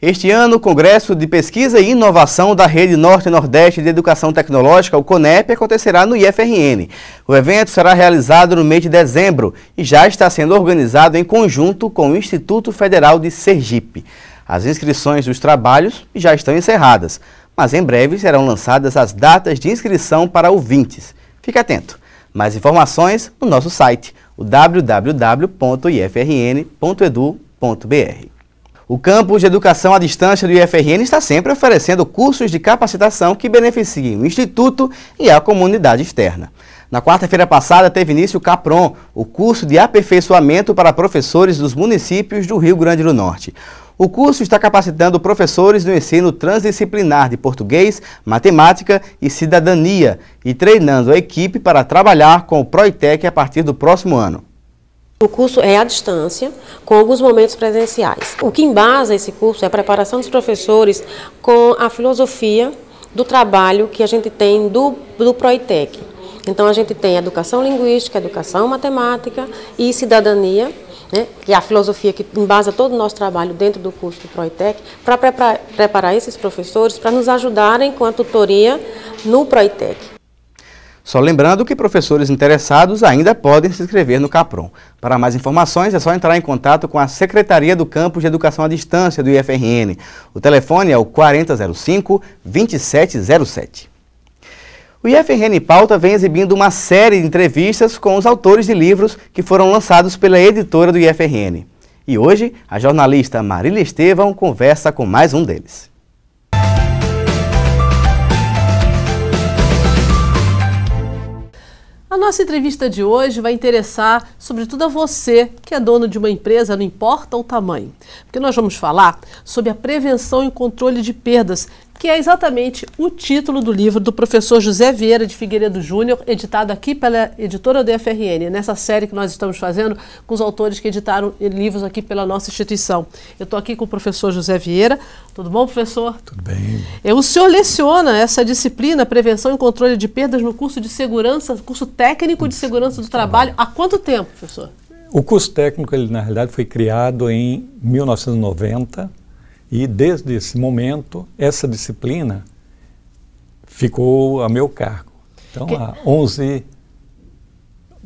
Este ano, o Congresso de Pesquisa e Inovação da Rede Norte e Nordeste de Educação Tecnológica, o CONEP, acontecerá no IFRN. O evento será realizado no mês de dezembro e já está sendo organizado em conjunto com o Instituto Federal de Sergipe. As inscrições dos trabalhos já estão encerradas, mas em breve serão lançadas as datas de inscrição para ouvintes. Fique atento. Mais informações no nosso site, o www.ifrn.edu.br. O campus de educação à distância do IFRN está sempre oferecendo cursos de capacitação que beneficiem o Instituto e a comunidade externa. Na quarta-feira passada teve início o CAPRON, o curso de aperfeiçoamento para professores dos municípios do Rio Grande do Norte. O curso está capacitando professores no ensino transdisciplinar de português, matemática e cidadania e treinando a equipe para trabalhar com o Proitec a partir do próximo ano. O curso é à distância, com alguns momentos presenciais. O que embasa esse curso é a preparação dos professores com a filosofia do trabalho que a gente tem do, do Proitec. Então, a gente tem educação linguística, educação matemática e cidadania, né, que é a filosofia que embasa todo o nosso trabalho dentro do curso do Proitec, para preparar esses professores para nos ajudarem com a tutoria no Proitec. Só lembrando que professores interessados ainda podem se inscrever no CAPRON. Para mais informações é só entrar em contato com a Secretaria do Campus de Educação à Distância do IFRN. O telefone é o 4005-2707. O IFRN Pauta vem exibindo uma série de entrevistas com os autores de livros que foram lançados pela editora do IFRN. E hoje, a jornalista Marília Estevão conversa com mais um deles. A nossa entrevista de hoje vai interessar sobretudo a você que é dono de uma empresa, não importa o tamanho, porque nós vamos falar sobre a prevenção e controle de perdas que é exatamente o título do livro do professor José Vieira de Figueiredo Júnior, editado aqui pela editora UDFRN, nessa série que nós estamos fazendo com os autores que editaram livros aqui pela nossa instituição. Eu estou aqui com o professor José Vieira. Tudo bom, professor? Tudo bem. É, o senhor leciona essa disciplina, Prevenção e Controle de Perdas, no curso de segurança, curso técnico de segurança do trabalho, há quanto tempo, professor? O curso técnico, ele, na realidade, foi criado em 1990 e desde esse momento, essa disciplina ficou a meu cargo. Então, que... há 11,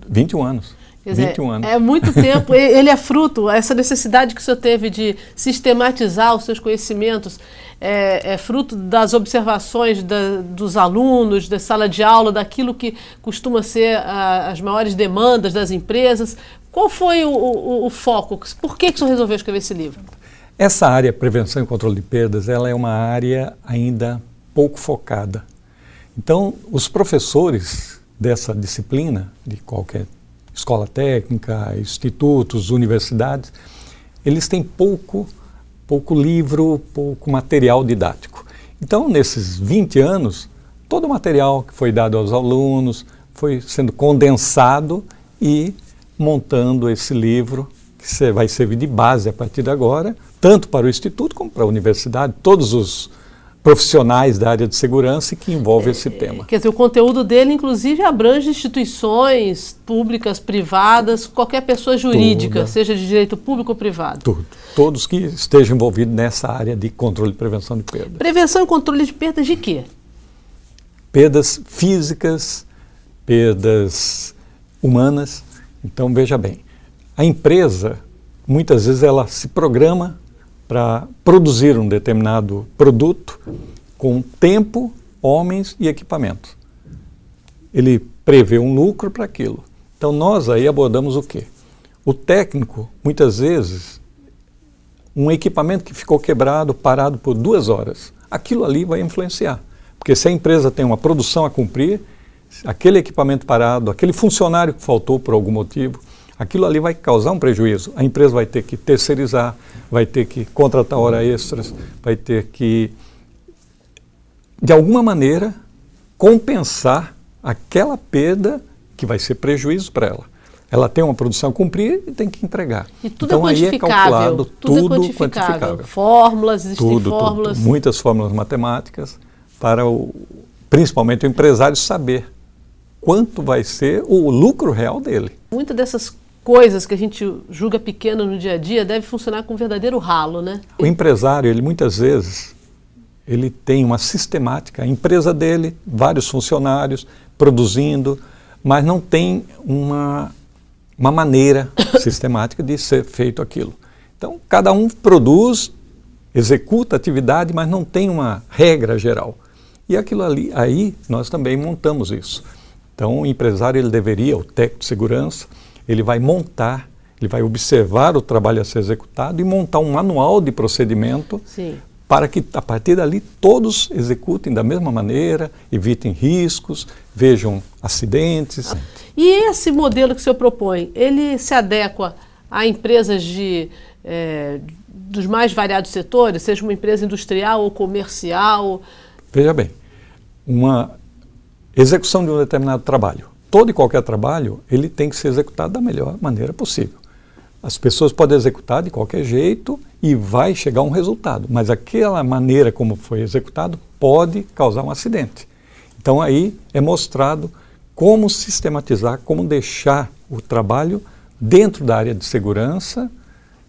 21 anos. dizer, 21 anos. É muito tempo. Ele é fruto, essa necessidade que o senhor teve de sistematizar os seus conhecimentos é, é fruto das observações da, dos alunos, da sala de aula, daquilo que costuma ser a, ah, as maiores demandas das empresas. Qual foi o, o, o foco? Por que, que o senhor resolveu escrever esse livro? Essa área, prevenção e controle de perdas, ela é uma área ainda pouco focada. Então, os professores dessa disciplina, de qualquer escola técnica, institutos, universidades, eles têm pouco, pouco livro, pouco material didático. Então, nesses 20 anos, todo o material que foi dado aos alunos foi sendo condensado e montando esse livro, que vai servir de base a partir de agora, tanto para o Instituto como para a Universidade, todos os profissionais da área de segurança que envolve é, esse tema. Quer dizer, o conteúdo dele, inclusive, abrange instituições públicas, privadas, qualquer pessoa jurídica, Toda. seja de direito público ou privado. Tudo. Todos que estejam envolvidos nessa área de controle e prevenção de perda. Prevenção e controle de perdas de quê? Perdas físicas, perdas humanas. Então, veja bem, a empresa, muitas vezes, ela se programa para produzir um determinado produto com tempo, homens e equipamento. Ele prevê um lucro para aquilo. Então nós aí abordamos o quê? O técnico, muitas vezes, um equipamento que ficou quebrado, parado por duas horas, aquilo ali vai influenciar. Porque se a empresa tem uma produção a cumprir, aquele equipamento parado, aquele funcionário que faltou por algum motivo, aquilo ali vai causar um prejuízo. A empresa vai ter que terceirizar, vai ter que contratar hora extras, vai ter que, de alguma maneira, compensar aquela perda que vai ser prejuízo para ela. Ela tem uma produção a cumprir e tem que entregar. E tudo é então, é aí é calculado tudo, é tudo é quantificável. quantificável. Fórmulas, existem tudo, fórmulas. Tudo, muitas fórmulas matemáticas para o, principalmente o empresário saber quanto vai ser o lucro real dele. Muitas dessas coisas que a gente julga pequena no dia a dia deve funcionar com um verdadeiro ralo, né? O empresário, ele muitas vezes ele tem uma sistemática, a empresa dele, vários funcionários produzindo, mas não tem uma, uma maneira sistemática de ser feito aquilo. Então, cada um produz, executa atividade, mas não tem uma regra geral. E aquilo ali, aí nós também montamos isso. Então, o empresário ele deveria, o técnico de segurança, ele vai montar, ele vai observar o trabalho a ser executado e montar um manual de procedimento Sim. para que, a partir dali, todos executem da mesma maneira, evitem riscos, vejam acidentes. E esse modelo que o senhor propõe, ele se adequa a empresas de, é, dos mais variados setores, seja uma empresa industrial ou comercial? Veja bem, uma execução de um determinado trabalho todo e qualquer trabalho ele tem que ser executado da melhor maneira possível. As pessoas podem executar de qualquer jeito e vai chegar um resultado, mas aquela maneira como foi executado pode causar um acidente. Então aí é mostrado como sistematizar, como deixar o trabalho dentro da área de segurança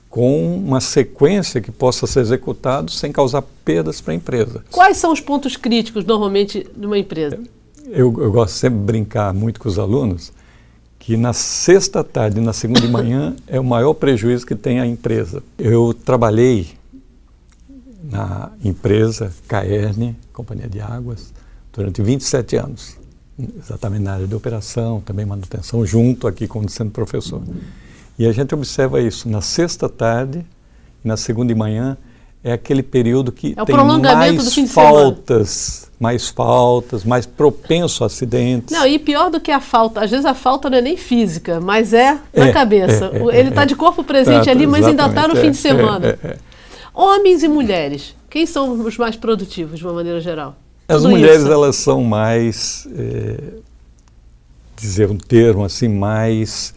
com uma sequência que possa ser executado sem causar perdas para a empresa. Quais são os pontos críticos normalmente de uma empresa? eu, eu gosto sempre de brincar muito com os alunos que na sexta tarde e na segunda de manhã é o maior prejuízo que tem a empresa. Eu trabalhei na empresa Caerne, Companhia de Águas, durante 27 anos, exatamente na área de operação, também manutenção, junto aqui como sendo professor. E a gente observa isso na sexta tarde e na segunda de manhã é aquele período que é tem mais faltas, mais faltas, mais propenso a acidentes. Não, e pior do que a falta, às vezes a falta não é nem física, mas é na é, cabeça. É, é Ele está é. de corpo presente tá, ali, mas ainda está no fim é, de semana. Homens e mulheres, quem são os mais produtivos de uma maneira geral? As mulheres isso. elas são mais, eh, dizer um termo assim, mais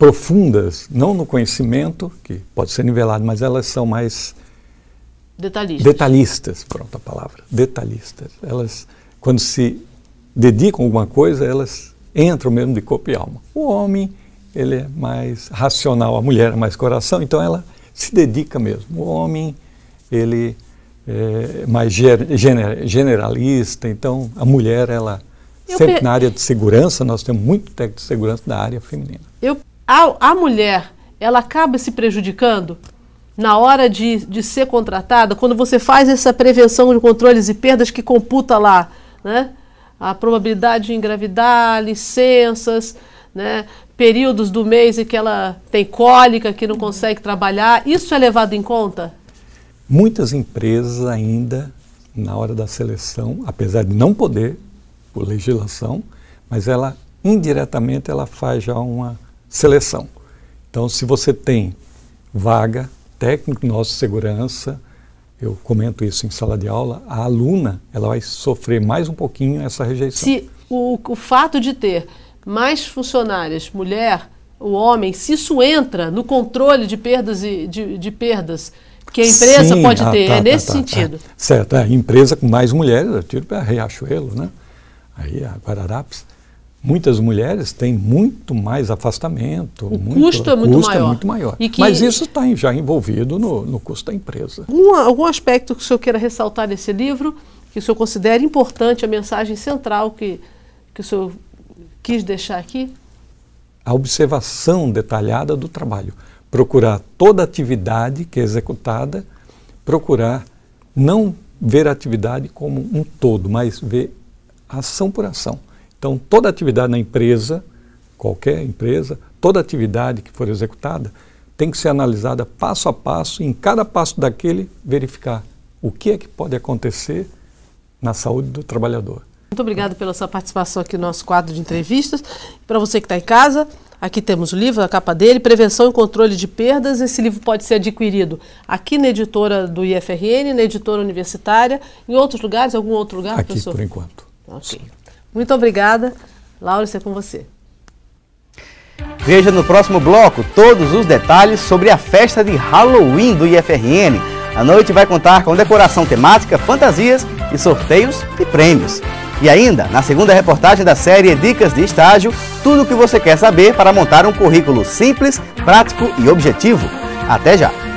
profundas, não no conhecimento, que pode ser nivelado, mas elas são mais detalhistas. Detalhistas, pronto a palavra, detalhistas. Elas, quando se dedicam a alguma coisa, elas entram mesmo de corpo e alma. O homem, ele é mais racional, a mulher é mais coração, então ela se dedica mesmo. O homem, ele é mais ger, gener, generalista, então a mulher, ela sempre na área de segurança, nós temos muito técnico de segurança da área feminina. Eu a, a mulher ela acaba se prejudicando na hora de, de ser contratada, quando você faz essa prevenção de controles e perdas que computa lá, né? A probabilidade de engravidar, licenças, né? períodos do mês em que ela tem cólica, que não consegue trabalhar, isso é levado em conta? Muitas empresas ainda, na hora da seleção, apesar de não poder, por legislação, mas ela indiretamente ela faz já uma seleção. Então, se você tem vaga, técnico nosso segurança, eu comento isso em sala de aula, a aluna ela vai sofrer mais um pouquinho essa rejeição. Se o, o fato de ter mais funcionárias mulher, o homem, se isso entra no controle de perdas e de, de perdas que a empresa Sim, pode ah, ter, é tá, é nesse tá, tá, sentido. Certo, é, a empresa com mais mulheres, eu tiro para Riachuelo, né? Aí a Guararapes. Muitas mulheres têm muito mais afastamento. O muito, custo é muito custo é maior. É muito maior. Que... Mas isso está já envolvido no, no custo da empresa. Um, algum aspecto que o senhor queira ressaltar nesse livro, que o senhor considere importante, a mensagem central que, que o senhor quis deixar aqui? A observação detalhada do trabalho. Procurar toda atividade que é executada, procurar não ver a atividade como um todo, mas ver ação por ação então, toda atividade na empresa, qualquer empresa, toda atividade que for executada, tem que ser analisada passo a passo e em cada passo daquele verificar o que é que pode acontecer na saúde do trabalhador. Muito obrigado pela sua participação aqui no nosso quadro de entrevistas. Para você que está em casa, aqui temos o livro, a capa dele, Prevenção e Controle de Perdas. Esse livro pode ser adquirido aqui na editora do IFRN, na editora universitária, em outros lugares, algum outro lugar, aqui, professor? Aqui, por enquanto. Ok. Muito obrigada. Laura, isso é com você. Veja no próximo bloco todos os detalhes sobre a festa de Halloween do IFRN. A noite vai contar com decoração temática, fantasias e sorteios e prêmios. E ainda, na segunda reportagem da série Dicas de Estágio, tudo o que você quer saber para montar um currículo simples, prático e objetivo. Até já!